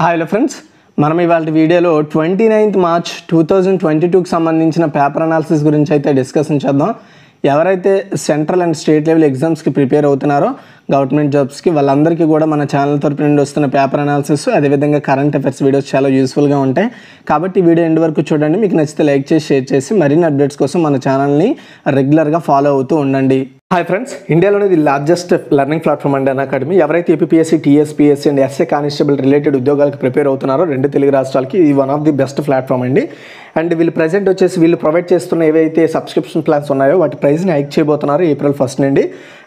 హాయ్లో friends మనం ఇవాళ వీడియోలో twenty ninth March two thousand twenty టూకి సంబంధించిన పేపర్ అనాలిసిస్ గురించి అయితే డిస్కషన్ చేద్దాం ఎవరైతే సెంట్రల్ అండ్ స్టేట్ లెవెల్ ఎగ్జామ్స్కి ప్రిపేర్ అవుతున్నారో గవర్నమెంట్ జాబ్స్కి వాళ్ళందరికీ కూడా మన ఛానల్ తరపు నుండి వస్తున్న పేపర్ అనాలిసిస్ అదేవిధంగా కరెంట్ అఫేర్స్ వీడియోస్ చాలా యూస్ఫుల్గా ఉంటాయి కాబట్టి వీడియో ఎండ్ వరకు చూడండి మీకు నచ్చితే లైక్ చేసి షేర్ చేసి మరిన్ని అప్డేట్స్ కోసం మన ఛానల్ని రెగ్యులర్గా ఫాలో అవుతూ ఉండండి హాయ్ ఫ్రెండ్స్ ఇండియాలోనే ఇది లార్జెస్ట్ లెర్నింగ్ ప్లాట్ఫామ్ అండి అన్ అకాడమీ ఎవరైతే APSC TSPSC and SA constable related ఉద్యోగాలకు ప్రిపేర్ అవుతున్నారో రెండు తెలుగు రాష్ట్రాలకి ఇది one of the best platform అండి అండ్ వీళ్ళు ప్రజెంట్ వచ్చేసి వీళ్ళు ప్రొవైడ్ చేస్తున్న ఏవైతే సబ్స్క్రిప్షన్ ప్లాన్స్ ఉన్నాయో వాటి ప్రైస్ని హైక్ చేయబోతున్నారు ఏప్రిల్ ఫస్ట్ నుండి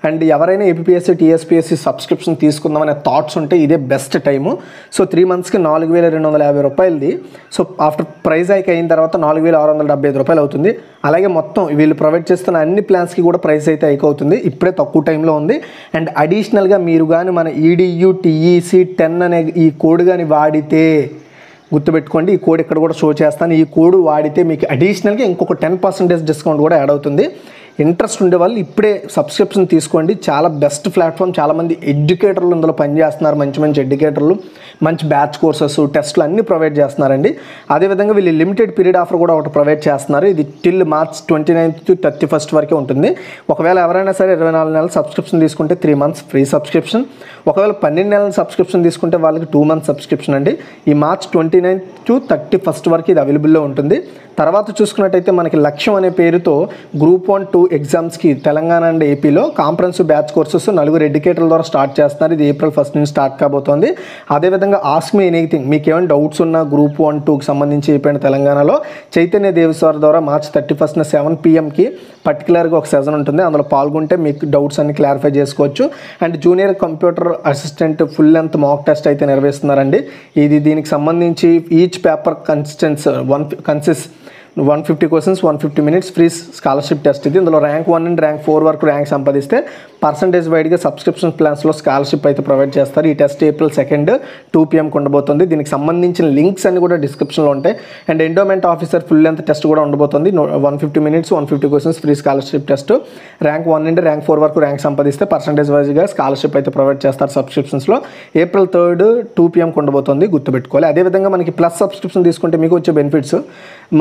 అండ్ ఎవరైనా ఏపీఎస్సీ టీఎస్పీఎస్సీ సబ్స్క్రిప్షన్ తీసుకుందామనే థాట్స్ ఉంటే ఇదే బెస్ట్ టైము సో త్రీ మంత్స్కి నాలుగు వేల రెండు వందల యాభై రూపాయలది సో ఆఫ్టర్ ప్రైస్ హైక్ అయిన తర్వాత నాలుగు వేల ఆరు వందల డెబ్బై ఐదు రూపాయలు అవుతుంది అలాగే మొత్తం వీళ్ళు ప్రొవైడ్ చేస్తున్న అన్ని ప్లాన్స్కి కూడా ప్రైస్ అయితే హైక్ అవుతుంది ఇప్పుడే తక్కువ టైంలో ఉంది అండ్ అడిషనల్గా మీరు కానీ మన ఈడీయూ టీఈసీ టెన్ అనే ఈ కోడ్ కానీ వాడితే గుర్తుపెట్టుకోండి ఈ కోడ్ ఇక్కడ కూడా షో చేస్తాను ఈ కోడ్ వాడితే మీకు అడిషనల్గా ఇంకొక టెన్ పర్సెంటేజ్ డిస్కౌంట్ కూడా యాడ్ అవుతుంది ఇంట్రెస్ట్ ఉండే వాళ్ళు ఇప్పుడే సబ్స్క్రిప్షన్ తీసుకోండి చాలా బెస్ట్ ప్లాట్ఫామ్ చాలామంది ఎడ్యుకేటర్లు ఇందులో పనిచేస్తున్నారు మంచి మంచి ఎడ్యుకేటర్లు మంచి బ్యాచ్ కోర్సెస్ టెస్ట్లు అన్నీ ప్రొవైడ్ చేస్తున్నారండి అదేవిధంగా వీళ్ళు లిమిటెడ్ పీరియడ్ ఆఫర్ కూడా ఒకటి ప్రొవైడ్ చేస్తున్నారు ఇది till March twenty ninth to thirty first వరకే ఉంటుంది ఒకవేళ ఎవరైనా సరే ఇరవై నాలుగు నెలల సబ్స్క్రిప్షన్ తీసుకుంటే త్రీ మంత్స్ ఫ్రీ సబ్స్క్రిప్షన్ ఒకవేళ పన్నెండు నెలల సబ్స్క్రిప్షన్ తీసుకుంటే వాళ్ళకి టూ మంత్స్ సబ్స్క్రిప్షన్ అండి ఈ March twenty ninth to thirty first వరకు ఇది అవైలబుల్లో ఉంటుంది తర్వాత చూసుకున్నట్టయితే మనకి లక్ష్యం అనే పేరుతో గ్రూప్ వన్ టూ ఎగ్జామ్స్కి తెలంగాణ అండ్ ఏపీలో కాంప్రెన్స్ బ్యాచ్ కోర్సెస్ నలుగురు ఎడ్యుకేటర్ల ద్వారా స్టార్ట్ చేస్తున్నారు ఇది ఏప్రిల్ ఫస్ట్ నుంచి స్టార్ట్ కాబోతోంది అదేవిధంగా మీ ఎనీథింగ్ మీకు ఏమైనా డౌట్స్ ఉన్నా గ్రూప్ వన్ టూకి సంబంధించి అయిపోయిన తెలంగాణలో చైతన్య దేవస్వారి ద్వారా మార్చ్ థర్టీ ఫస్ట్న సెవెన్ పిఎంకి పర్టికులర్గా ఒక సెజన్ ఉంటుంది అందులో పాల్గొంటే మీకు డౌట్స్ అన్ని క్లారిఫై చేసుకోవచ్చు and junior computer assistant full length mock test అయితే నిర్వహిస్తున్నారండి ఇది దీనికి సంబంధించి ఈచ్ పేపర్ కన్సిస్టెన్స్ వన్ కన్సిస్ one fifty questions one fifty minutes free scholarship test ఇది ఇందులో rank one and rank four వరకు ర్యాంక్ సంపాదిస్తే పర్సంటేజ్ వైడ్గా సబ్స్క్రిప్షన్ ప్లాన్స్లో స్కాలర్షిప్ అయితే ప్రొవైడ్ చేస్తారు ఈ test April second two PM ఉండబోతుంది దీనికి సంబంధించిన లింక్స్ అన్ని కూడా డిస్క్రిప్షన్లో ఉంటాయి and endowment officer full length test కూడా ఉండబోతుంది one fifty minutes one fifty questions free scholarship test rank one నుండి ర్యాంక్ ఫోర్ వరకు ర్యాంక్ సంపాదిస్తే పర్సంటేజ్ వైజ్గా స్కాలర్షిప్ అయితే ప్రొవైడ్ చేస్తారు సబ్స్క్రిప్షన్స్లో ఏప్రిల్ థర్డ్ టూ పిఎం ఉండబోతుంది గుర్తుపెట్టుకోవాలి అదేవిధంగా మనకి ప్లస్ సబ్స్క్రిప్షన్ తీసుకుంటే మీకు వచ్చే బెనిఫిట్స్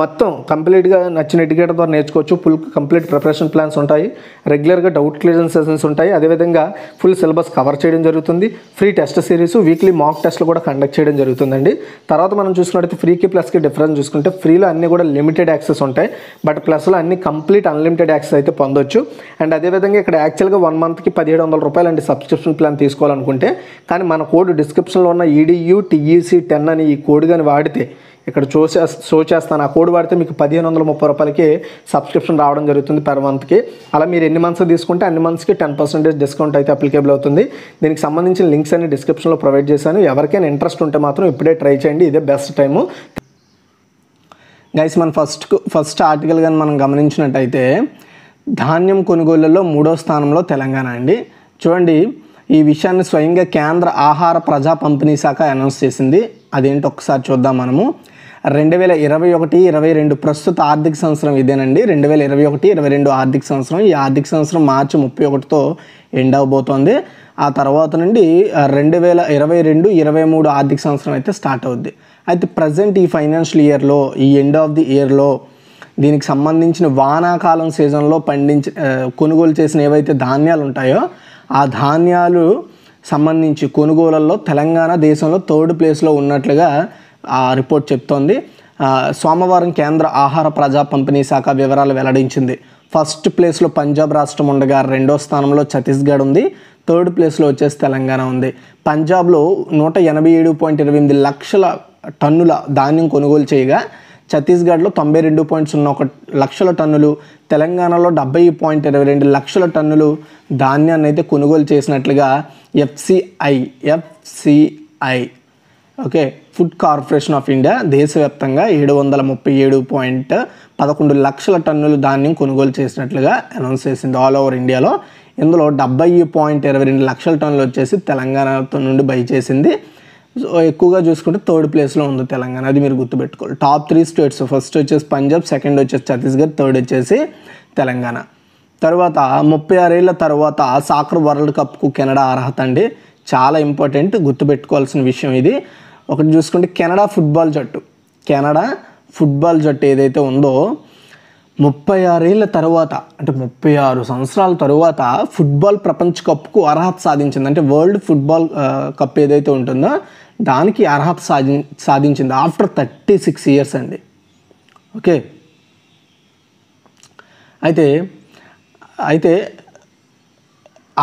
మొత్తం కంప్లీట్గా నచ్చిన ఎడ్యుకేటర్ ద్వారా నేర్చుకోవచ్చు ఫుల్ కంప్లీట్ ప్రిపరేషన్ ప్లాన్స్ ఉంటాయి రెగ్యులర్గా డౌట్ క్లియర్ సెషన్స్ ఉంటాయి ఉంటాయి అదేవిధంగా ఫుల్ సిలబస్ కవర్ చేయడం జరుగుతుంది free test series weekly mock టెస్ట్లు కూడా కండక్ట్ చేయడం జరుగుతుందండి తర్వాత మనం చూసుకున్నట్టు ఫ్రీకి ప్లస్కి డిఫరెన్స్ చూసుకుంటే ఫ్రీలో అన్ని కూడా లిమిటెడ్ యాక్సెస్ ఉంటాయి బట్ ప్లస్లో అన్ని కంప్లీట్ అన్లిమిటెడ్ యాక్సెస్ అయితే పొందొచ్చు అండ్ అదేవిధంగా ఇక్కడ యాక్చువల్గా వన్ మంత్కి పదిహేడు వందల రూపాయలు అండి సబ్స్క్రిప్షన్ ప్లాన్ తీసుకోవాలనుకుంటే కానీ మన కోడ్ డిస్క్రిప్షన్లో ఉన్న ఈడియూ టీఈసీ టెన్ అని ఈ కోడ్ కానీ వాడితే ఇక్కడ చూసే షో చేస్తాను ఆ కోడ్ వాడితే మీకు పదిహేను వందల ముప్పై రూపాయలకి సబ్స్క్రిప్షన్ రావడం జరుగుతుంది పర్ మంత్కి అలా మీరు ఎన్ని మంత్స్ తీసుకుంటే అన్ని మంత్స్కి టెన్ పర్సెంటేజ్ డిస్కౌంట్ అయితే అప్లికేబుల్ అవుతుంది దీనికి సంబంధించిన లింక్స్ అన్ని డిస్క్రిప్షన్లో ప్రొవైడ్ చేశాను ఎవరికైనా ఇంట్రెస్ట్ ఉంటే మాత్రం ఇప్పుడే ట్రై చేయండి ఇదే బెస్ట్ టైము గైస్ మనం ఫస్ట్ ఫస్ట్ ఆర్టికల్ కానీ మనం గమనించినట్టయితే ధాన్యం కొనుగోళ్ళలో మూడో స్థానంలో తెలంగాణ అండి చూడండి ఈ విషయాన్ని స్వయంగా కేంద్ర ఆహార ప్రజా పంపిణీ శాఖ అనౌన్స్ చేసింది అదేంటి ఒకసారి చూద్దాం మనము రెండు వేల ఇరవై ఒకటి ఇరవై రెండు ప్రస్తుత ఆర్థిక సంవత్సరం ఇదేనండి రెండు వేల ఇరవై ఒకటి ఇరవై రెండు ఆర్థిక సంవత్సరం ఈ ఆర్థిక సంవత్సరం మార్చి ముప్పై ఒకటితో ఎండ్ అవబోతోంది ఆ తర్వాత నుండి రెండు వేల ఇరవై రెండు ఇరవై మూడు ఆర్థిక సంవత్సరం అయితే స్టార్ట్ అవుద్ది అయితే ప్రజెంట్ ఈ ఫైనాన్షియల్ ఇయర్లో ఈ ఎండ్ ఆఫ్ ది ఇయర్లో దీనికి సంబంధించిన వానాకాలం సీజన్లో పండించి కొనుగోలు చేసిన ఏవైతే ధాన్యాలు ఉంటాయో ఆ ధాన్యాలు సంబంధించి కొనుగోలల్లో తెలంగాణ దేశంలో థర్డ్ ప్లేస్లో ఉన్నట్లుగా ఆ రిపోర్ట్ చెప్తోంది సోమవారం కేంద్ర ఆహార ప్రజా పంపిణీ శాఖ వివరాలు వెల్లడించింది ఫస్ట్ ప్లేస్లో పంజాబ్ రాష్ట్రం ఉండగా రెండో స్థానంలో ఛత్తీస్గఢ్ ఉంది థర్డ్ ప్లేస్లో వచ్చేసి తెలంగాణ ఉంది పంజాబ్లో నూట ఎనభై ఏడు పాయింట్ ఇరవై ఎనిమిది లక్షల టన్నుల ధాన్యం కొనుగోలు చేయగా ఛత్తీస్గఢ్లో తొంభై రెండు పాయింట్ సున్నా ఒక లక్షల టన్నులు తెలంగాణలో డెబ్బై పాయింట్ ఇరవై రెండు లక్షల టన్నులు ధాన్యాన్ని అయితే కొనుగోలు చేసినట్లుగా FCI FCI okay food corporation of India దేశవ్యాప్తంగా ఏడు వందల ముప్పై ఏడు పాయింట్ పదకొండు లక్షల టన్నులు ధాన్యం కొనుగోలు చేసినట్లుగా అనౌన్స్ చేసింది ఆల్ ఓవర్ ఇండియాలో ఇందులో డెబ్బై పాయింట్ ఇరవై రెండు లక్షల టన్నులు వచ్చేసి తెలంగాణతో నుండి బై చేసింది సో ఎక్కువగా చూసుకుంటే థర్డ్ ప్లేస్లో ఉంది తెలంగాణ అది మీరు గుర్తుపెట్టుకోవాలి టాప్ త్రీ స్టేట్స్ ఫస్ట్ వచ్చేసి పంజాబ్ సెకండ్ వచ్చేసి ఛత్తీస్గఢ్ థర్డ్ వచ్చేసి తెలంగాణ తర్వాత ముప్పై ఆరేళ్ల తర్వాత సాకర్ వరల్డ్ కప్కు కెనడా అర్హత అండి చాలా ఇంపార్టెంట్ గుర్తుపెట్టుకోవాల్సిన విషయం ఇది ఒకటి చూసుకుంటే కెనడా ఫుట్బాల్ జట్టు కెనడా ఫుట్బాల్ జట్టు ఏదైతే ఉందో ముప్పై ఆరేళ్ళ తర్వాత అంటే ముప్పై ఆరు సంవత్సరాల తరువాత ఫుట్బాల్ ప్రపంచ కప్కు అర్హత సాధించింది అంటే వరల్డ్ ఫుట్బాల్ కప్ ఏదైతే ఉంటుందో దానికి అర్హత సాధి సాధించింది ఆఫ్టర్ థర్టీ సిక్స్ ఇయర్స్ అండి ఓకే అయితే అయితే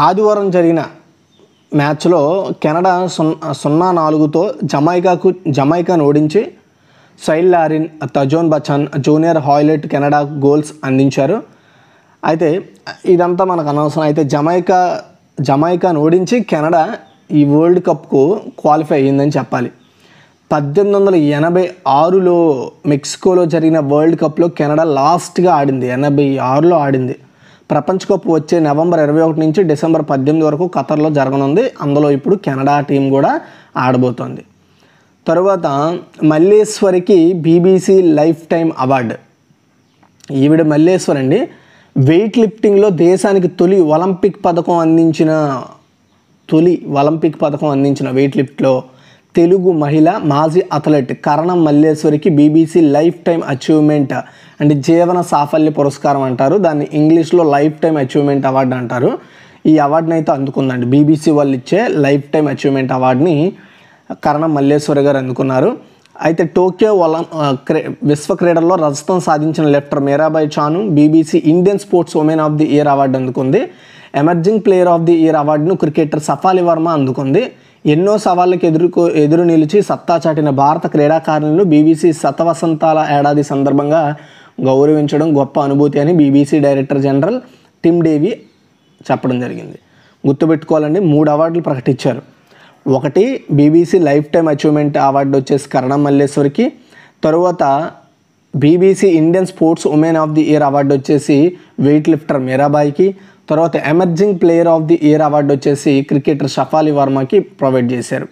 ఆదివారం జరిగిన మ్యాచ్లో కెనడా సున్నా సున్నా నాలుగుతో జమైకాకు జమైకాను ఓడించి Cyle Larin Tajon Buchanan junior Hoilett Canada goals అందించారు అయితే ఇదంతా మనకు అనవసరం అయితే జమైకా జమైకాను ఓడించి కెనడా ఈ వరల్డ్ కప్కు క్వాలిఫై అయ్యిందని చెప్పాలి పద్దెనిమిది వందల ఎనభై ఆరులో మెక్సికోలో జరిగిన వరల్డ్ కప్లో కెనడా లాస్ట్గా ఆడింది ఎనభై ఆరులో ఆడింది ప్రపంచ కప్ వచ్చే నవంబర్ ఇరవై ఒకటి నుంచి డిసెంబర్ పద్దెనిమిది వరకు ఖతర్లో జరగనుంది అందులో ఇప్పుడు కెనడా టీం కూడా ఆడబోతోంది తరువాత మల్లేశ్వరికి బీబీసీ లైఫ్ టైం అవార్డు ఈవిడ మల్లేశ్వర్ అండి వెయిట్ లిఫ్టింగ్లో దేశానికి తొలి ఒలింపిక్ పథకం అందించిన తొలి ఒలింపిక్ పథకం అందించిన వెయిట్ లిఫ్ట్లో తెలుగు మహిళ మాజీ అథ్లెట్ కరణం మల్లేశ్వరికి BBC lifetime achievement and జీవన సాఫల్య పురస్కారం అంటారు దాన్ని ఇంగ్లీష్లో లైఫ్ టైం అచీవ్మెంట్ అవార్డు అంటారు ఈ అవార్డుని అయితే అందుకుందండి బీబీసీ వాళ్ళు ఇచ్చే లైఫ్ టైం అచీవ్మెంట్ అవార్డుని కరణం మల్లేశ్వరి గారు అందుకున్నారు అయితే టోక్యో ఒలం విశ్వ క్రీడల్లో రజతం సాధించిన lifter Mirabai Chanu BBC Indian sports women of the year award అందుకుంది emerging player of the year అవార్డును క్రికెటర్ సఫాలి వర్మ అందుకుంది ఎన్నో సవాళ్ళకు ఎదుర్కో ఎదురు నిలిచి సత్తా చాటిన భారత క్రీడాకారులను బీబీసీ శతవసంతాల ఏడాది సందర్భంగా గౌరవించడం గొప్ప అనుభూతి అని BBC director general Tim Davie చెప్పడం జరిగింది గుర్తుపెట్టుకోవాలండి మూడు అవార్డులు ప్రకటించారు ఒకటి BBC lifetime achievement award వచ్చేసి కరణం మల్లేశ్వరికి తరువాత BBC Indian sports women of the year award వచ్చేసి వెయిట్ లిఫ్టర్ మీరాబాయికి తర్వాత emerging player of the year award వచ్చేసి క్రికెటర్ షఫాలి వర్మకి ప్రొవైడ్ చేశారు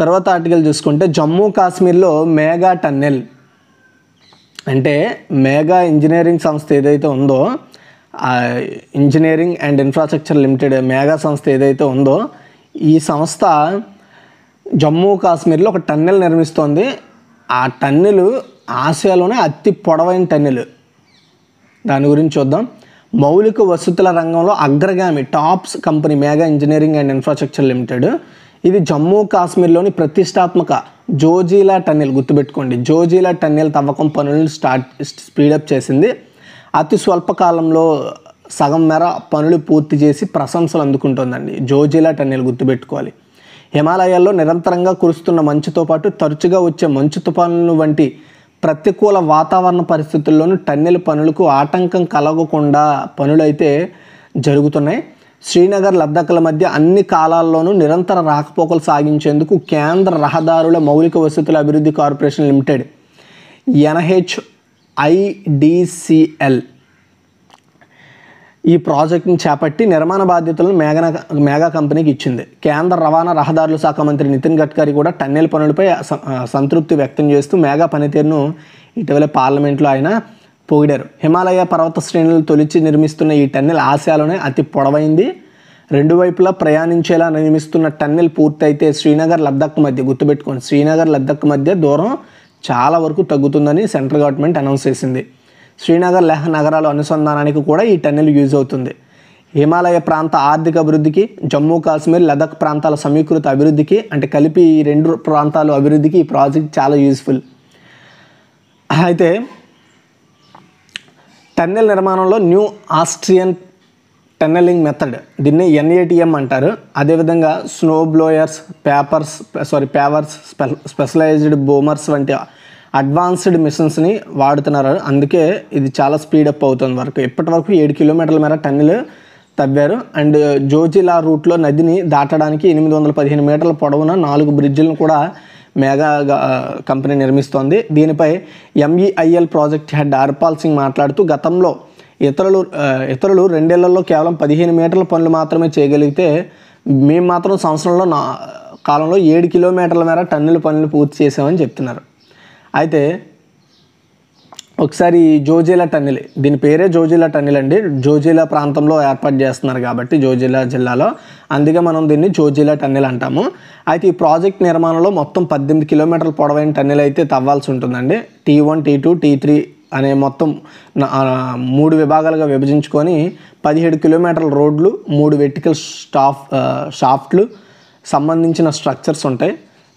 తర్వాత ఆర్టికల్ చూసుకుంటే జమ్మూ కాశ్మీర్లో మేఘా టన్నెల్ అంటే మేఘా ఇంజనీరింగ్ సంస్థ ఏదైతే ఉందో engineering and infrastructure limited Megha సంస్థ ఏదైతే ఉందో ఈ సంస్థ జమ్మూ కాశ్మీర్లో ఒక టన్నెల్ నిర్మిస్తోంది ఆ టన్నెలు ఆసియాలోనే అతి పొడవైన టన్నెలు దాని గురించి చూద్దాం మౌలిక వసతుల రంగంలో అగ్రగామి tops company Megha engineering and infrastructure limited ఇది జమ్మూ కాశ్మీర్లోని ప్రతిష్టాత్మక జోజీలా టన్నెల్ గుర్తుపెట్టుకోండి జోజీలా టన్నెల్ తవ్వకం పనులను స్టార్ట్ స్పీడప్ చేసింది అతి స్వల్ప కాలంలో సగం మేర పనులు పూర్తి చేసి ప్రశంసలు అందుకుంటుందండి జోజీలా టన్నెల్ గుర్తుపెట్టుకోవాలి హిమాలయాల్లో నిరంతరంగా కురుస్తున్న మంచుతో పాటు తరచుగా వచ్చే మంచు తుపానులు వంటి ప్రతికూల వాతావరణ పరిస్థితుల్లోనూ టన్నెల్ పనులకు ఆటంకం కలగకుండా పనులైతే జరుగుతున్నాయి శ్రీనగర్ లద్దాఖ్ల మధ్య అన్ని కాలాల్లోనూ నిరంతర రాకపోకలు సాగించేందుకు కేంద్ర రహదారుల మౌలిక వసతుల అభివృద్ధి కార్పొరేషన్ లిమిటెడ్ ఎన్హెచ్ ఐడిసిఎల్ ఈ ప్రాజెక్టును చేపట్టి నిర్మాణ బాధ్యతలను మేఘన మేఘా కంపెనీకి ఇచ్చింది కేంద్ర రవాణా రహదారుల శాఖ మంత్రి నితిన్ గడ్కరీ కూడా టన్నెల్ పనులపై సంతృప్తి వ్యక్తం చేస్తూ మేఘా పనితీరును ఇటీవల పార్లమెంట్లో ఆయన పొగిడారు హిమాలయ పర్వత శ్రేణులు తొలిచి నిర్మిస్తున్న ఈ టన్నెల్ ఆసియాలోనే అతి పొడవైంది రెండు వైపులా ప్రయాణించేలా నిర్మిస్తున్న టన్నెల్ పూర్తయితే శ్రీనగర్ లద్దాఖ్ మధ్య గుర్తుపెట్టుకోండి శ్రీనగర్ లద్దాఖ్ మధ్య దూరం చాలా వరకు తగ్గుతుందని సెంట్రల్ గవర్నమెంట్ అనౌన్స్ చేసింది శ్రీనగర్ లెహ్ నగరాల అనుసంధానానికి కూడా ఈ టన్నెల్ యూజ్ అవుతుంది హిమాలయ ప్రాంత ఆర్థిక అభివృద్ధికి జమ్మూ కాశ్మీర్ లదాఖ్ ప్రాంతాల సమీకృత అభివృద్ధికి అంటే కలిపి ఈ రెండు ప్రాంతాల అభివృద్ధికి ఈ ప్రాజెక్ట్ చాలా యూజ్ఫుల్ అయితే టన్నెల్ నిర్మాణంలో న్యూ ఆస్ట్రియన్ టన్నెలింగ్ మెథడ్ దీన్ని ఎన్ఏటిఎం అంటారు అదేవిధంగా snow blowers papers sorry pavers specialised boomers వంటి అడ్వాన్స్డ్ మిషన్స్ని వాడుతున్నారు అందుకే ఇది చాలా స్పీడప్ అవుతుంది వరకు ఇప్పటి వరకు ఏడు కిలోమీటర్ల మేర టన్నెల్ తవ్వారు అండ్ జోజిలా రూట్లో నదిని దాటడానికి ఎనిమిది వందల పదిహేను మీటర్ల పొడవున నాలుగు బ్రిడ్జ్లను కూడా మేఘా కంపెనీ నిర్మిస్తోంది దీనిపై MEIL e project head Harpal Singh మాట్లాడుతూ గతంలో ఇతరులు ఇతరులు రెండేళ్లలో కేవలం పదిహేను మీటర్ల పనులు మాత్రమే చేయగలిగితే మేము మాత్రం సంవత్సరంలో నా కాలంలో ఏడు కిలోమీటర్ల మేర టన్నుల పనులు పూర్తి చేసామని చెప్తున్నారు అయితే ఒకసారి జోజిలా టన్నెల్ దీని పేరే జోజిలా టన్నెల్ అండి జోజిలా ప్రాంతంలో ఏర్పాటు చేస్తున్నారు కాబట్టి జోజిలా జిల్లాలో అందుకే మనం దీన్ని జోజిలా టన్నెల్ అంటాము అయితే ఈ ప్రాజెక్ట్ నిర్మాణంలో మొత్తం పద్దెనిమిది కిలోమీటర్ల పొడవైన టన్నెల్ అయితే తవ్వాల్సి ఉంటుందండి T one T two T three అనే మొత్తం మూడు విభాగాలుగా విభజించుకొని పదిహేడు కిలోమీటర్ల రోడ్లు మూడు వెర్టికల్ స్టాఫ్ షాఫ్ట్లు సంబంధించిన స్ట్రక్చర్స్ ఉంటాయి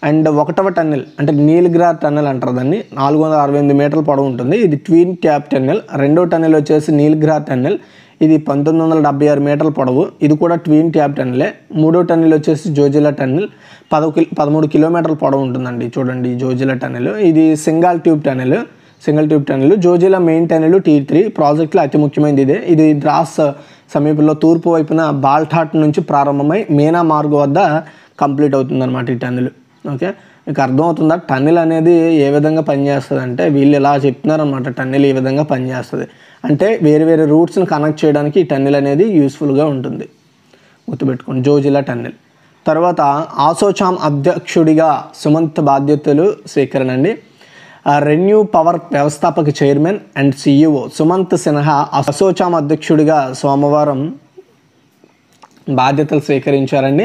అండ్ ఒకటవ టన్నెల్ అంటే నీలగ్రా టన్నెల్ అంటారు దాన్ని నాలుగు వందల అరవై ఎనిమిది మీటర్ల పొడవు ఉంటుంది ఇది ట్వీన్ క్యాప్ టన్నెల్ రెండో టన్నెల్ వచ్చేసి నీలగ్రా టన్నెల్ ఇది పంతొమ్మిది వందల డెబ్బై ఆరు మీటర్ల పొడవు ఇది కూడా ట్వీన్ క్యాప్ టన్నెలే మూడో టన్నెల్ వచ్చేసి జోజిలా టన్నెల్ పదవ పదమూడు కిలోమీటర్ల పొడవు ఉంటుందండి చూడండి జోజిలా టన్నెల్ ఇది single tube tunnel single tube tunnel Zojila main tunnel T three ప్రాజెక్ట్లో అతి ముఖ్యమైనది ఇదే ఇది ద్రాస్ సమీపంలో తూర్పు వైపున బాల్ఠాట్ నుంచి ప్రారంభమై మీనా మార్గు వద్ద కంప్లీట్ అవుతుందన్నమాట ఈ టన్నెల్ ఓకే మీకు అర్థమవుతుందా టన్నెల్ అనేది ఏ విధంగా పనిచేస్తుంది అంటే వీళ్ళు ఇలా చెప్తున్నారనమాట టన్నెల్ ఏ విధంగా పనిచేస్తుంది అంటే వేరే వేరే రూట్స్ని కనెక్ట్ చేయడానికి ఈ టన్నెల్ అనేది యూస్ఫుల్గా ఉంటుంది గుర్తుపెట్టుకోండి జోజిలా టన్నెల్ తర్వాత ఆసోచాం అధ్యక్షుడిగా సుమంత్ బాధ్యతలు స్వీకరణ అండి రెన్యూ పవర్ వ్యవస్థాపక chairman and CEO Sumant Sinha ASSOCHAM అధ్యక్షుడిగా సోమవారం బాధ్యతలు స్వీకరించారండి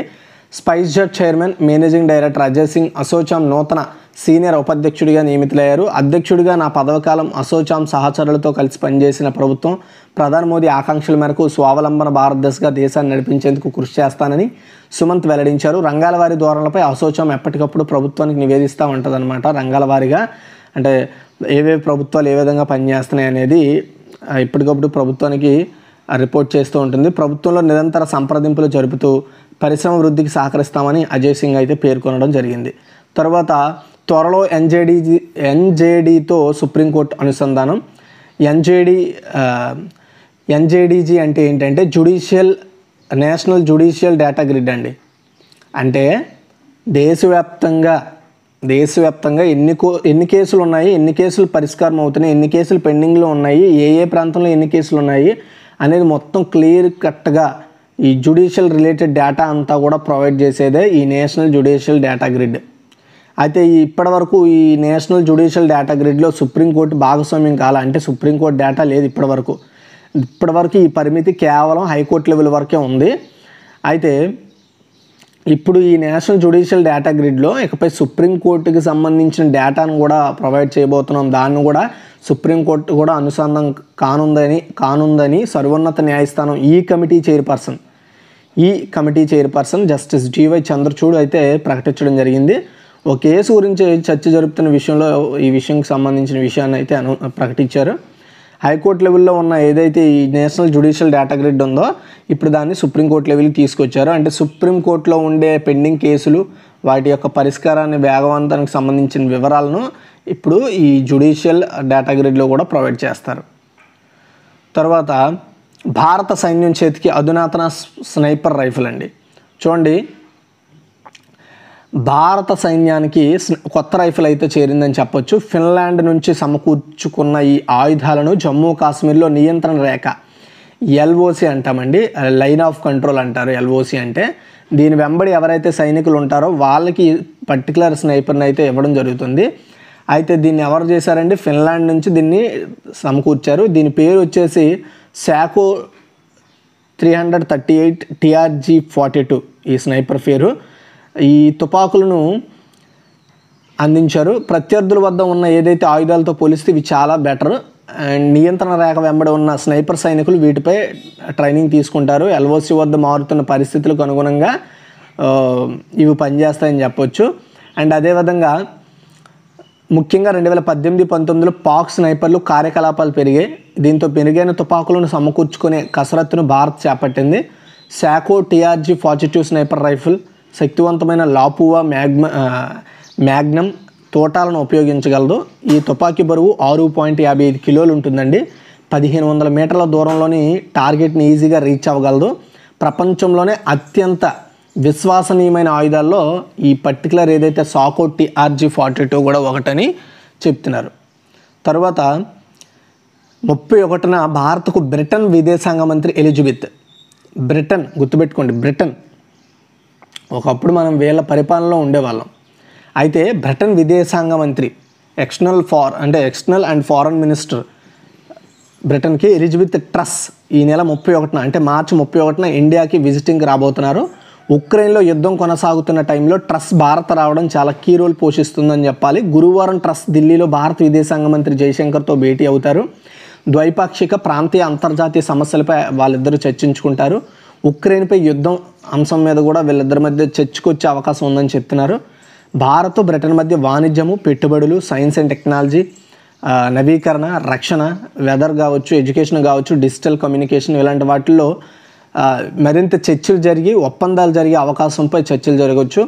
SpiceJet chairman managing director Ajay Singh ASSOCHAM నూతన సీనియర్ ఉపాధ్యక్షుడిగా నియమితులయ్యారు అధ్యక్షుడిగా నా పదవకాలం అసోచాం సహచరులతో కలిసి పనిచేసిన ప్రభుత్వం ప్రధాని మోదీ ఆకాంక్షల మేరకు స్వావలంబన భారతదేశగా దేశాన్ని నడిపించేందుకు కృషి చేస్తానని సుమంత్ వెల్లడించారు రంగాల వారి ధోరణులపై అసోచాం ఎప్పటికప్పుడు ప్రభుత్వానికి నివేదిస్తూ ఉంటుందన్నమాట రంగాల వారిగా అంటే ఏవే ప్రభుత్వాలు ఏ విధంగా పనిచేస్తున్నాయి అనేది ఎప్పటికప్పుడు ప్రభుత్వానికి రిపోర్ట్ చేస్తూ ఉంటుంది ప్రభుత్వంలో నిరంతర సంప్రదింపులు జరుపుతూ పరిశ్రమ వృద్ధికి సహకరిస్తామని అజయ్ సింగ్ అయితే పేర్కొనడం జరిగింది తర్వాత త్వరలో ఎన్జేడీ ఎన్జేడీతో సుప్రీంకోర్టు అనుసంధానం ఎన్జేడీ ఎన్జేడీజీ అంటే ఏంటంటే judicial national judicial data grid అండి అంటే దేశవ్యాప్తంగా దేశవ్యాప్తంగా ఎన్ని కో ఎన్ని కేసులు ఉన్నాయి ఎన్ని కేసులు పరిష్కారం అవుతున్నాయి ఎన్ని కేసులు పెండింగ్లో ఉన్నాయి ఏ ఏ ప్రాంతంలో ఎన్ని కేసులు ఉన్నాయి అనేది మొత్తం క్లియర్ కట్గా ఈ జ్యుడిషియల్ రిలేటెడ్ డేటా అంతా కూడా ప్రొవైడ్ చేసేదే ఈ నేషనల్ జ్యుడిషియల్ డేటా గ్రిడ్ అయితే ఈ ఇప్పటివరకు ఈ నేషనల్ జ్యుడిషియల్ డేటా గ్రిడ్లో సుప్రీంకోర్టు భాగస్వామ్యం కాల అంటే సుప్రీంకోర్టు డేటా లేదు ఇప్పటి వరకు ఈ పరిమితి కేవలం హైకోర్టు లెవెల్ వరకే ఉంది అయితే ఇప్పుడు ఈ నేషనల్ జ్యుడిషియల్ డేటా గ్రిడ్లో ఇకపై సుప్రీంకోర్టుకి సంబంధించిన డేటాను కూడా ప్రొవైడ్ చేయబోతున్నాం దాన్ని కూడా సుప్రీంకోర్టు కూడా అనుసంధానం కానుందని కానుందని సర్వోన్నత న్యాయస్థానం ఈ కమిటీ చైర్పర్సన్ ఈ committee chairperson justice DY Chandrachud అయితే ప్రకటించడం జరిగింది ఒక కేసు గురించి చర్చ జరుపుతున్న విషయంలో ఈ విషయంకి సంబంధించిన విషయాన్ని అయితే అను ప్రకటించారు హైకోర్టు లెవెల్లో ఉన్న ఏదైతే ఈ నేషనల్ జ్యుడిషియల్ డేటా గ్రిడ్ ఉందో ఇప్పుడు దాన్ని సుప్రీంకోర్టు లెవెల్కి తీసుకొచ్చారు అంటే సుప్రీంకోర్టులో ఉండే పెండింగ్ కేసులు వాటి యొక్క పరిష్కారాన్ని వేగవంతానికి సంబంధించిన వివరాలను ఇప్పుడు ఈ జ్యుడిషియల్ డేటా గ్రిడ్లో కూడా ప్రొవైడ్ చేస్తారు తర్వాత భారత సైన్యం చేతికి అధునాతన స్నైపర్ రైఫిల్ అండి చూడండి భారత సైన్యానికి కొత్త రైఫిల్ అయితే చేరిందని చెప్పొచ్చు ఫిన్లాండ్ నుంచి సమకూర్చుకున్న ఈ ఆయుధాలను జమ్మూ కాశ్మీర్లో నియంత్రణ రేఖ ఎల్ఓసి అంటామండి లైన్ ఆఫ్ కంట్రోల్ అంటారు ఎల్ఓసి అంటే దీని వెంబడి ఎవరైతే సైనికులు ఉంటారో వాళ్ళకి పర్టికులర్ స్నైపర్ని అయితే ఇవ్వడం జరుగుతుంది అయితే దీన్ని ఎవరు చేశారండి ఫిన్లాండ్ నుంచి దీన్ని సమకూర్చారు దీని పేరు వచ్చేసి Sako three hundred thirty eight TRG forty two ఈ స్నైపర్ పేరు ఈ తుపాకులను అందించారు ప్రత్యర్థుల వద్ద ఉన్న ఏదైతే ఆయుధాలతో పోలిస్తే ఇవి చాలా బెటర్ అండ్ నియంత్రణ రేఖ వెంబడి ఉన్న స్నైపర్ సైనికులు వీటిపై ట్రైనింగ్ తీసుకుంటారు ఎల్ఓసి వద్ద మారుతున్న పరిస్థితులకు అనుగుణంగా ఇవి పనిచేస్తాయని చెప్పొచ్చు అండ్ అదేవిధంగా ముఖ్యంగా రెండు వేల పద్దెనిమిది పంతొమ్మిదిలో పాక్ స్నైపర్లు కార్యకలాపాలు పెరిగాయి దీంతో పెరిగైన తుపాకులను సమకూర్చుకునే కసరత్తును భారత్ చేపట్టింది Sako TRG positive sniper rifle శక్తివంతమైన లాపువా మ్యాగ్మ మ్యాగ్నమ్ తోటాలను ఉపయోగించగలదు ఈ తుపాకీ బరువు ఆరు పాయింట్ యాభై ఐదు కిలోలు ఉంటుందండి పదిహేను వందల మీటర్ల దూరంలోని టార్గెట్ని ఈజీగా రీచ్ అవ్వగలదు ప్రపంచంలోనే అత్యంత విశ్వసనీయమైన ఆయుధాల్లో ఈ పర్టికులర్ ఏదైతే సాకో టీఆర్జీ ఫార్టీ టూ కూడా ఒకటని చెప్తున్నారు తర్వాత ముప్పై ఒకటిన భారత్కు బ్రిటన్ విదేశాంగ మంత్రి ఎలిజబెత్ బ్రిటన్ గుర్తుపెట్టుకోండి బ్రిటన్ ఒకప్పుడు మనం వీళ్ళ పరిపాలనలో ఉండేవాళ్ళం అయితే బ్రిటన్ విదేశాంగ మంత్రి ఎక్స్టర్నల్ ఫార్ అంటే ఎక్స్టర్నల్ అండ్ ఫారెన్ మినిస్టర్ బ్రిటన్కి ఎలిజబెత్ ట్రస్ ఈ నెల ముప్పై ఒకటిన అంటే మార్చి ముప్పై ఒకటిన ఇండియాకి విజిటింగ్ రాబోతున్నారు ఉక్రెయిన్లో యుద్ధం కొనసాగుతున్న టైంలో ట్రస్ భారత్ రావడం చాలా కీ రోల్ పోషిస్తుందని చెప్పాలి గురువారం ట్రస్ ఢిల్లీలో భారత విదేశాంగ మంత్రి జయశంకర్తో భేటీ అవుతారు ద్వైపాక్షిక ప్రాంతీయ అంతర్జాతీయ సమస్యలపై వాళ్ళిద్దరూ చర్చించుకుంటారు ఉక్రెయిన్పై యుద్ధం అంశం మీద కూడా వీళ్ళిద్దరి మధ్య చర్చకొచ్చే అవకాశం ఉందని చెప్తున్నారు భారత్ బ్రిటన్ మధ్య వాణిజ్యము పెట్టుబడులు సైన్స్ అండ్ టెక్నాలజీ నవీకరణ రక్షణ వెదర్ కావచ్చు ఎడ్యుకేషన్ కావచ్చు డిజిటల్ కమ్యూనికేషన్ ఇలాంటి వాటిల్లో మరింత చర్చలు జరిగి ఒప్పందాలు జరిగే అవకాశంపై చర్చలు జరగవచ్చు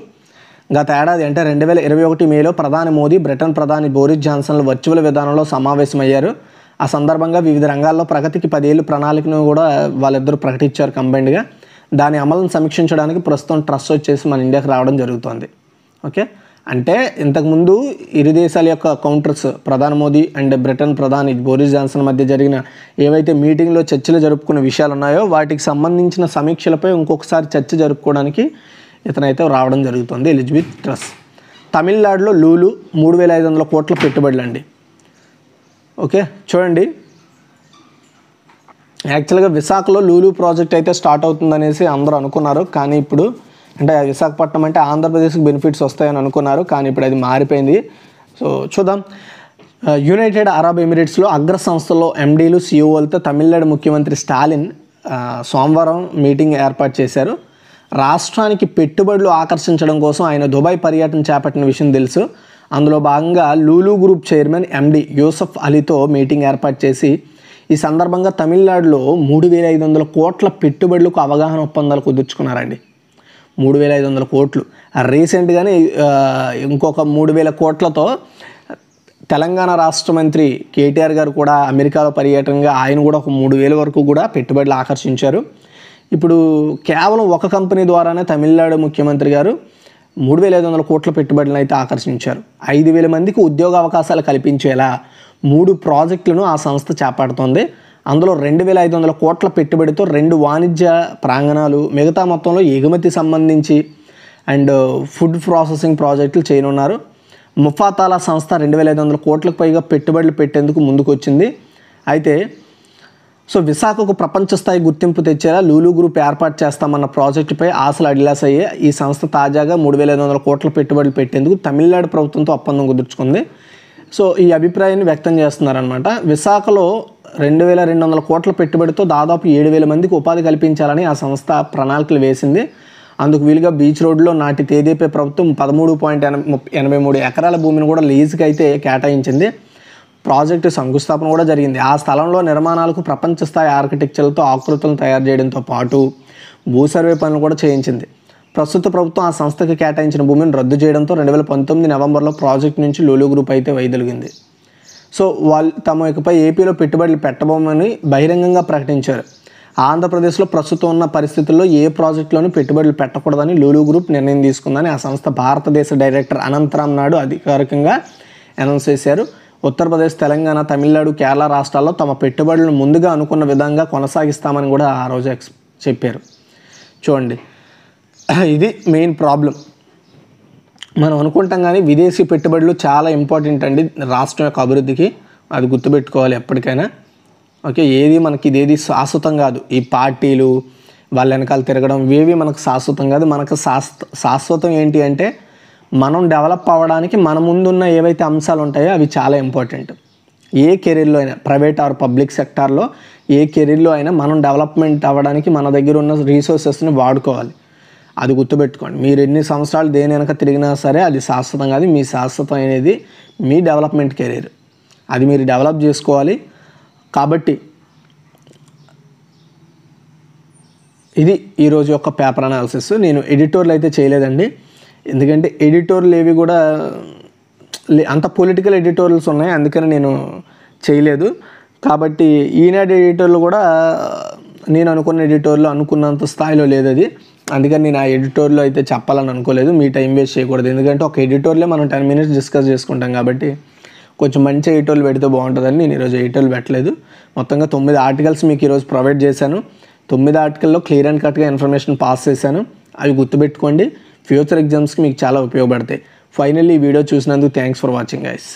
గత ఏడాది అంటే రెండు వేల ఇరవై ఒకటి మేలో ప్రధాని మోదీ బ్రిటన్ ప్రధాని బోరిస్ జాన్సన్లు వర్చువల్ విధానంలో సమావేశమయ్యారు ఆ సందర్భంగా వివిధ రంగాల్లో ప్రగతికి పదేళ్ళు ప్రణాళికను కూడా వాళ్ళిద్దరూ ప్రకటించారు కంబైన్డ్గా దాని అమలును సమీక్షించడానికి ప్రస్తుతం ట్రస్ట్ వచ్చేసి మన ఇండియాకి రావడం జరుగుతుంది ఓకే అంటే ఇంతకుముందు ఇరు దేశాల యొక్క కౌంటర్స్ ప్రధాని మోదీ అండ్ బ్రిటన్ ప్రధాని బోరిస్ జాన్సన్ మధ్య జరిగిన ఏవైతే మీటింగ్లో చర్చలు జరుపుకునే విషయాలు ఉన్నాయో వాటికి సంబంధించిన సమీక్షలపై ఇంకొకసారి చర్చ జరుపుకోవడానికి ఇతనైతే రావడం జరుగుతుంది ఎలిజబెత్ ట్రస్ తమిళనాడులో లూలు మూడు వేల ఐదు వందల కోట్ల పెట్టుబడులండి ఓకే చూడండి యాక్చువల్గా విశాఖలో లూలు ప్రాజెక్ట్ అయితే స్టార్ట్ అవుతుందనేసి అందరూ అనుకున్నారు కానీ ఇప్పుడు అంటే విశాఖపట్నం అంటే ఆంధ్రప్రదేశ్కి బెనిఫిట్స్ వస్తాయని అనుకున్నారు కానీ ఇప్పుడు అది మారిపోయింది సో చూద్దాం యునైటెడ్ అరబ్ ఎమిరేట్స్లో అగ్ర సంస్థలో ఎండీలు సిఇఓలతో e తమిళనాడు ముఖ్యమంత్రి స్టాలిన్ uh, సోమవారం మీటింగ్ ఏర్పాటు చేశారు రాష్ట్రానికి పెట్టుబడులు ఆకర్షించడం కోసం ఆయన దుబాయ్ పర్యటన చేపట్టిన విషయం తెలుసు అందులో భాగంగా Lulu group chairman MD Yusuff అలీతో మీటింగ్ ఏర్పాటు చేసి ఈ సందర్భంగా తమిళనాడులో మూడు వేల ఐదు వందల కోట్ల పెట్టుబడులకు అవగాహన ఒప్పందాలు కుదుర్చుకున్నారండి మూడు వేల ఐదు వందల కోట్లు రీసెంట్గానే ఇంకొక మూడు వేల కోట్లతో తెలంగాణ రాష్ట్ర మంత్రి కేటీఆర్ గారు కూడా అమెరికాలో పర్యటనగా ఆయన కూడా ఒక మూడు వేల వరకు కూడా పెట్టుబడులు ఆకర్షించారు ఇప్పుడు కేవలం ఒక కంపెనీ ద్వారానే తమిళనాడు ముఖ్యమంత్రి గారు మూడు వేల ఐదు వందల కోట్ల పెట్టుబడులను అయితే ఆకర్షించారు ఐదు వేల మందికి ఉద్యోగ అవకాశాలు కల్పించేలా మూడు ప్రాజెక్టులను ఆ సంస్థ చేపడుతోంది అందులో రెండు వేల ఐదు వందల కోట్ల పెట్టుబడితో రెండు వాణిజ్య ప్రాంగణాలు మిగతా మొత్తంలో ఎగుమతి సంబంధించి అండ్ ఫుడ్ ప్రాసెసింగ్ ప్రాజెక్టులు చేయనున్నారు ముఫాతాల సంస్థ రెండు వేల ఐదు వందల కోట్లకు పైగా పెట్టుబడులు పెట్టేందుకు ముందుకు వచ్చింది అయితే సో విశాఖకు ప్రపంచ స్థాయి గుర్తింపు తెచ్చేలా లూలు గ్రూప్ ఏర్పాటు చేస్తామన్న ప్రాజెక్టుపై ఆశలు అడిలాస్ అయ్యే ఈ సంస్థ తాజాగా మూడు వేల ఐదు వందల కోట్ల పెట్టుబడులు పెట్టేందుకు తమిళనాడు ప్రభుత్వంతో ఒప్పందం కుదుర్చుకుంది సో ఈ అభిప్రాయాన్ని వ్యక్తం చేస్తున్నారనమాట విశాఖలో రెండు వేల రెండు వందల కోట్ల పెట్టుబడితో దాదాపు ఏడు వేల మందికి ఉపాధి కల్పించాలని ఆ సంస్థ ప్రణాళికలు వేసింది అందుకు వీలుగా బీచ్ రోడ్లో నాటి తేదీపై ప్రభుత్వం పదమూడు పాయింట్ ఎనభై మూడు ఎకరాల భూమిని కూడా లీజుకి అయితే కేటాయించింది ప్రాజెక్టు శంకుస్థాపన కూడా జరిగింది ఆ స్థలంలో నిర్మాణాలకు ప్రపంచ స్థాయి ఆర్కిటెక్చర్లతో ఆకృతులను తయారు చేయడంతో పాటు భూ సర్వే పనులు కూడా చేయించింది ప్రస్తుత ప్రభుత్వం ఆ సంస్థకి కేటాయించిన భూమిని రద్దు చేయడంతో రెండు వేల పంతొమ్మిది నవంబర్లో ప్రాజెక్ట్ నుంచి లూలు గ్రూప్ అయితే వైదొలిగింది సో వాళ్ళు తమ ఇకపై ఏపీలో పెట్టుబడులు పెట్టబోమని బహిరంగంగా ప్రకటించారు ఆంధ్రప్రదేశ్లో ప్రస్తుతం ఉన్న పరిస్థితుల్లో ఏ ప్రాజెక్టులోనూ పెట్టుబడులు పెట్టకూడదని లూలు గ్రూప్ నిర్ణయం తీసుకుందని ఆ సంస్థ భారతదేశ డైరెక్టర్ అనంతరామ్ నాడు అధికారికంగా అనౌన్స్ చేశారు ఉత్తరప్రదేశ్ తెలంగాణ తమిళనాడు కేరళ రాష్ట్రాల్లో తమ పెట్టుబడులను ముందుగా అనుకున్న విధంగా కొనసాగిస్తామని కూడా ఆ రోజు ఎక్స్ చెప్పారు చూడండి ఇది మెయిన్ ప్రాబ్లం మనం అనుకుంటాం కానీ విదేశీ పెట్టుబడులు చాలా ఇంపార్టెంట్ అండి రాష్ట్రం యొక్క అభివృద్ధికి అది గుర్తుపెట్టుకోవాలి ఎప్పటికైనా ఓకే ఏది మనకి ఇదేది శాశ్వతం కాదు ఈ పార్టీలు వాళ్ళ వెనకాల తిరగడం ఇవేవి మనకు శాశ్వతం కాదు మనకు శాశ్వతం ఏంటి అంటే మనం డెవలప్ అవ్వడానికి మన ముందున్న ఏవైతే అంశాలు ఉంటాయో అవి చాలా ఇంపార్టెంట్ ఏ కెరీర్లో అయినా ప్రైవేట్ ఆర్ పబ్లిక్ సెక్టార్లో ఏ కెరీర్లో అయినా మనం డెవలప్మెంట్ అవ్వడానికి మన దగ్గర ఉన్న రీసోర్సెస్ని వాడుకోవాలి అది గుర్తుపెట్టుకోండి మీరు ఎన్ని సంవత్సరాలు దేని వెనక తిరిగినా సరే అది శాశ్వతం కాదు మీ శాశ్వతం అనేది మీ డెవలప్మెంట్ కెరీర్ అది మీరు డెవలప్ చేసుకోవాలి కాబట్టి ఇది ఈరోజు యొక్క పేపర్ అనాలిసిస్ నేను ఎడిటోర్లు అయితే చేయలేదండి ఎందుకంటే ఎడిటోర్లు ఏవి కూడా అంత పొలిటికల్ ఎడిటోరియల్స్ ఉన్నాయి అందుకని నేను చేయలేదు కాబట్టి ఈనాడు ఎడిటోర్లు కూడా నేను అనుకున్న ఎడిటోర్లో అనుకున్నంత స్థాయిలో లేదు అది అందుకని నేను ఆ ఎడిటోర్లో అయితే చెప్పాలని అనుకోలేదు మీ టైం వేస్ట్ చేయకూడదు ఎందుకంటే ఒక ఎడిటోర్లే మనం టెన్ మినిట్స్ డిస్కస్ చేసుకుంటాం కాబట్టి కొంచెం మంచి ఎడిటోర్లు పెడితే బాగుంటుందని నేను ఈరోజు ఎడిటోర్లు పెట్టలేదు మొత్తంగా తొమ్మిది ఆర్టికల్స్ మీకు ఈరోజు ప్రొవైడ్ చేశాను తొమ్మిది ఆర్టికల్లో క్లియర్ అండ్ కట్గా ఇన్ఫర్మేషన్ పాస్ చేశాను అవి గుర్తుపెట్టుకోండి ఫ్యూచర్ ఎగ్జామ్స్కి మీకు చాలా ఉపయోగపడతాయి ఫైనల్లీ ఈ వీడియో చూసినందుకు థ్యాంక్స్ ఫర్ వాచింగ్ గైస్